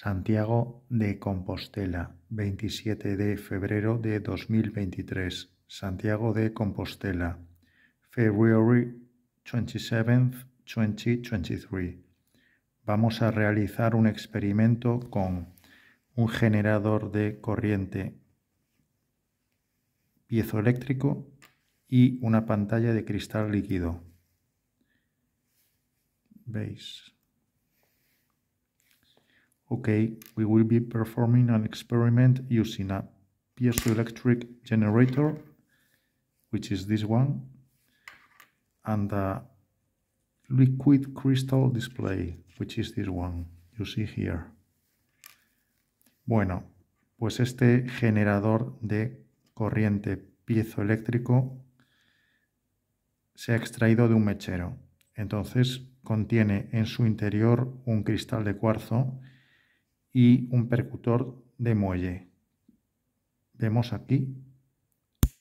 Santiago de Compostela, 27 de febrero de 2023. Santiago de Compostela, February 27, 2023. Vamos a realizar un experimento con un generador de corriente piezoeléctrico y una pantalla de cristal líquido. ¿Veis? Okay, we will be performing an experiment using a piezoelectric generator, which is this one, and a liquid crystal display, which is this one you see here. Bueno, pues este generador de corriente piezoeléctrico se ha extraído de un mechero. Entonces contiene en su interior un cristal de cuarzo y un percutor de muelle. Vemos aquí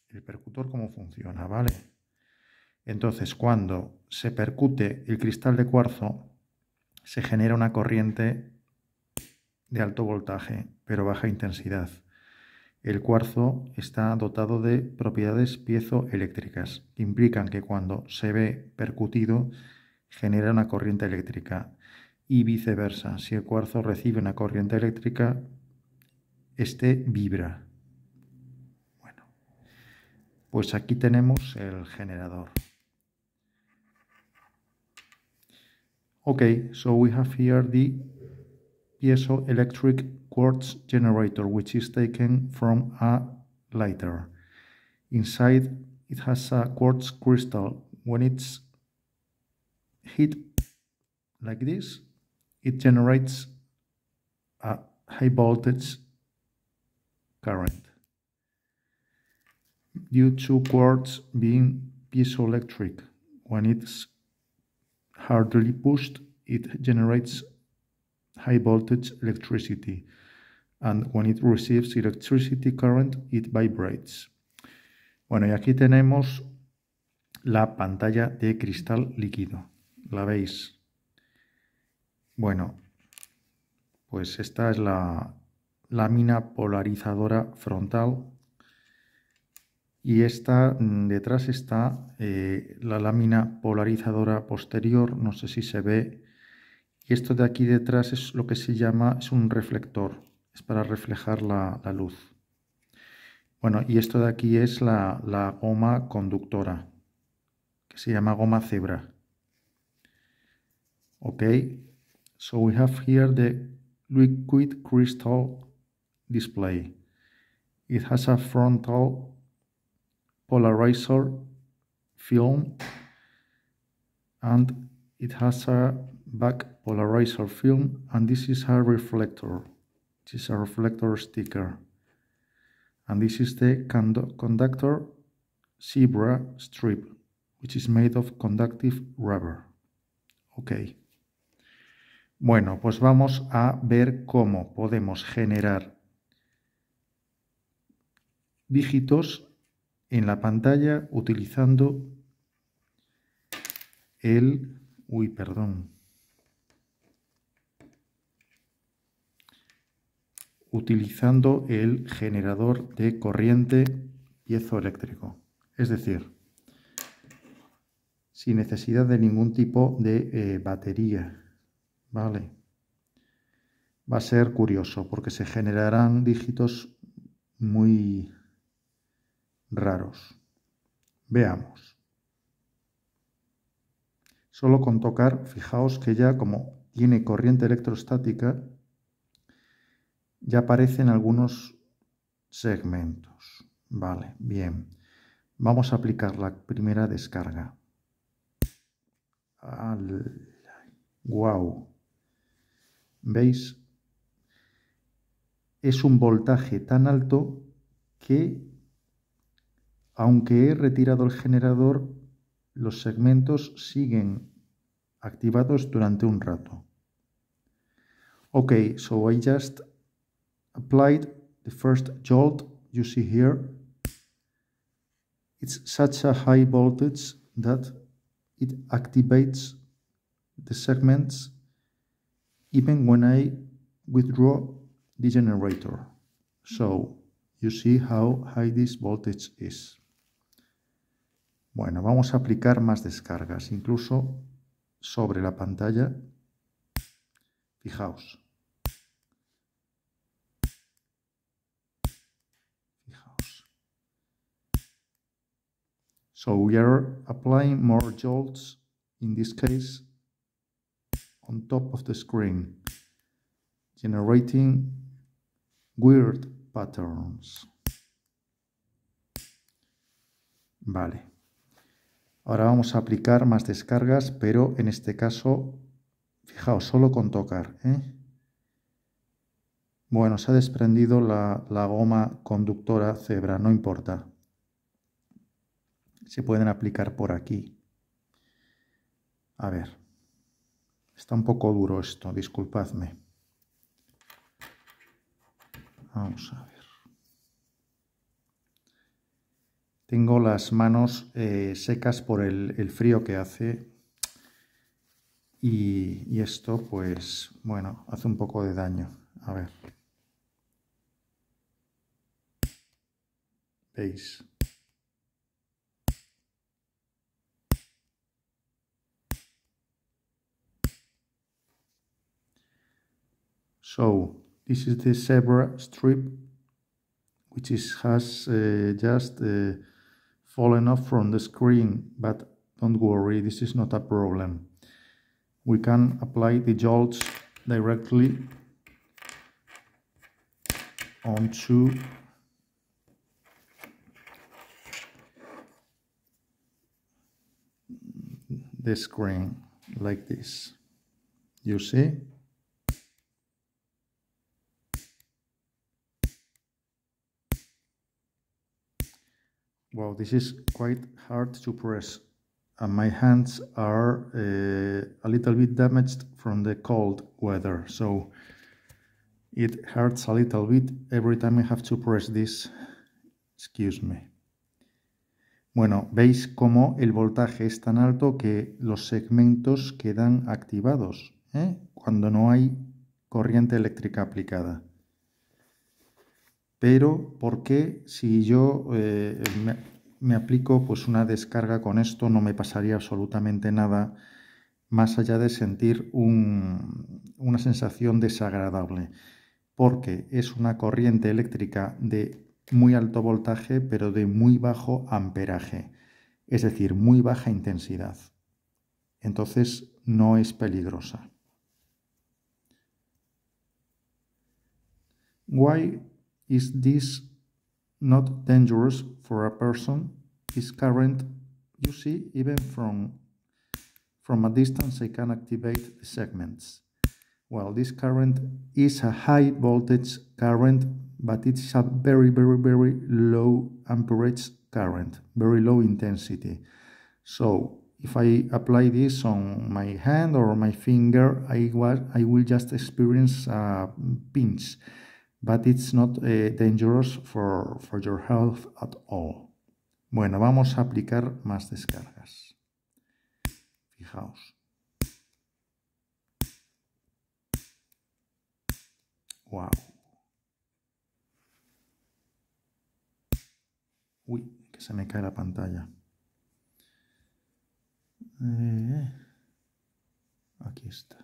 el percutor cómo funciona, ¿vale? Entonces, cuando se percute el cristal de cuarzo, se genera una corriente de alto voltaje, pero baja intensidad. El cuarzo está dotado de propiedades piezoeléctricas, que implican que cuando se ve percutido genera una corriente eléctrica y viceversa. Si el cuarzo recibe una corriente eléctrica, este vibra. Bueno, pues aquí tenemos el generador. OK, so we have here the piezoelectric quartz generator, which is taken from a lighter. Inside it has a quartz crystal. When it's hit like this, It generates a high voltage current due to quartz being piezoelectric. When it's hardly pushed, it generates high voltage electricity and when it receives electricity current, it vibrates. Bueno, y aquí tenemos la pantalla de cristal líquido. La veis, Bueno, pues esta es la lámina polarizadora frontal y esta mm, detrás está eh, la lámina polarizadora posterior, no sé si se ve, y esto de aquí detrás es lo que se llama, es un reflector, es para reflejar la, luz. Bueno, y esto de aquí es la, la goma conductora, que se llama goma cebra. Ok, So we have here the liquid crystal display. It has a frontal polarizer film and it has a back polarizer film and this is a reflector. This is a reflector sticker. And this is the conductor zebra strip, which is made of conductive rubber. Okay. Bueno, pues vamos a ver cómo podemos generar dígitos en la pantalla utilizando el... Uy, perdón. Utilizando el generador de corriente piezoeléctrico. Es decir, sin necesidad de ningún tipo de eh, batería ¿vale? Va a ser curioso porque se generarán dígitos muy raros. Veamos. Solo con tocar, fijaos que ya como tiene corriente electrostática, ya aparecen algunos segmentos. Vale, bien. Vamos a aplicar la primera descarga. ¡Guau! ¿Veis? Es un voltaje tan alto que, aunque he retirado el generador, los segmentos siguen activados durante un rato. Ok, so I just applied the first jolt you see here. It's such a high voltage that it activates the segments even when I withdraw the generator. So you see how high this voltage is. Bueno, vamos a aplicar más descargas, incluso sobre la pantalla. Fijaos. Fijaos. So we are applying more jolts in this case on top of the screen, generating weird patterns. Vale. Ahora vamos a aplicar más descargas, pero en este caso, fijaos, solo con tocar. ¿eh? Bueno, se ha desprendido la, la goma conductora cebra, no importa. Se pueden aplicar por aquí. A ver. Está un poco duro esto, disculpadme. Vamos a ver. Tengo las manos eh, secas por el, frío que hace y, y esto pues bueno, hace un poco de daño. A ver. Veis. So this is the zebra strip which is, has uh, just uh, fallen off from the screen but don't worry this is not a problem we can apply the jolts directly onto the screen like this you see Wow, this is quite hard to press. And my hands are eh, a little bit damaged from the cold weather. So it hurts a little bit every time I have to press this. Excuse me. Bueno, veis como el voltaje es tan alto que los segmentos quedan activados ¿eh? cuando no hay corriente eléctrica aplicada pero ¿por qué si yo eh, me, aplico pues una descarga con esto no me pasaría absolutamente nada más allá de sentir una sensación desagradable? Porque es una corriente eléctrica de muy alto voltaje pero de muy bajo amperaje, es decir, muy baja intensidad. Entonces no es peligrosa. Guay Is this not dangerous for a person? Is current, you see, even from, from a distance I can activate the segments. Well, this current is a high voltage current, but it's a very, very, very low amperage current, very low intensity. So if I apply this on my hand or my finger, I, was, I will just experience a pinch. but it's not eh, dangerous for, for your health at all. Bueno, vamos a aplicar más descargas. Fijaos. Wow. Uy, que se me cae la pantalla. Eh, aquí está.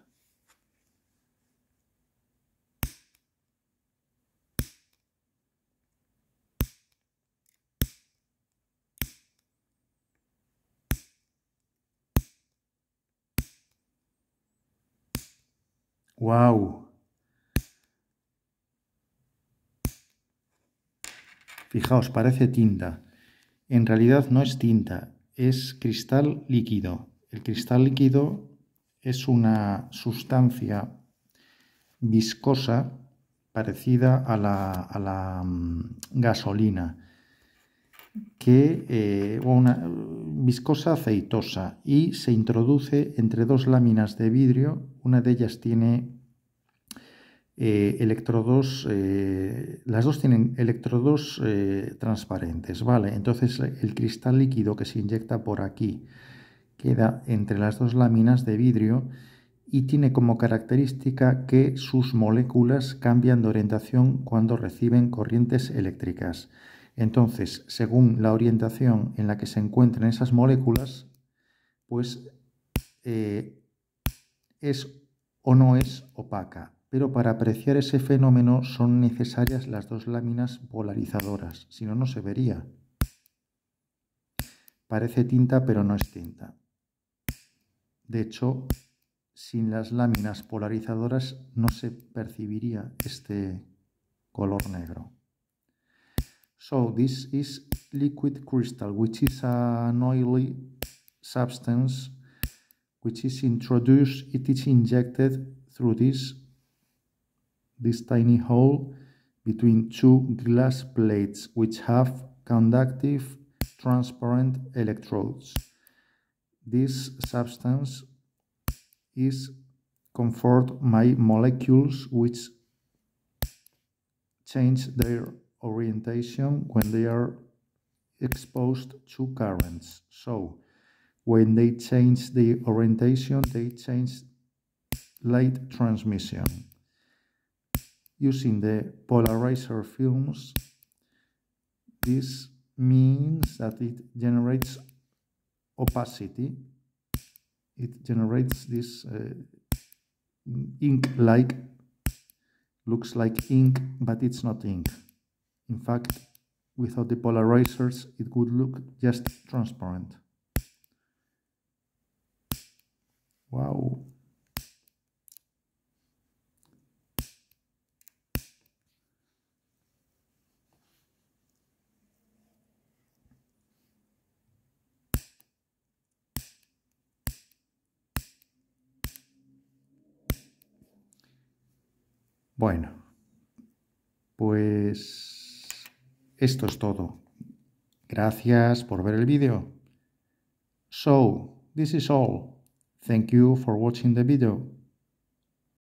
¡Wow! Fijaos, parece tinta. En realidad no es tinta, es cristal líquido. El cristal líquido es una sustancia viscosa parecida a la, mm, gasolina, que eh, una viscosa aceitosa y se introduce entre dos láminas de vidrio. Una de ellas tiene eh, electrodos, eh, las dos tienen electrodos eh, transparentes, ¿vale? Entonces el cristal líquido que se inyecta por aquí queda entre las dos láminas de vidrio y tiene como característica que sus moléculas cambian de orientación cuando reciben corrientes eléctricas. Entonces, según la orientación en la que se encuentren esas moléculas, pues es o no es opaca pero para apreciar ese fenómeno son necesarias las dos láminas polarizadoras, si no, no se vería. Parece tinta, pero no es tinta. De hecho, sin las láminas polarizadoras no se percibiría este color negro. So this is liquid crystal, which is an oily substance which is introduced, it is injected through this this tiny hole between two glass plates which have conductive transparent electrodes. This substance is comfort my molecules which change their orientation when they are exposed to currents. So, when they change the orientation, they change light transmission using the polarizer films. This means that it generates opacity. It generates this uh, ink-like, looks like ink, but it's not ink. In fact, without the polarizers, it would look just transparent. Wow. Bueno, pues esto es todo. Gracias por ver el vídeo. So, this is all. Thank you for watching the video.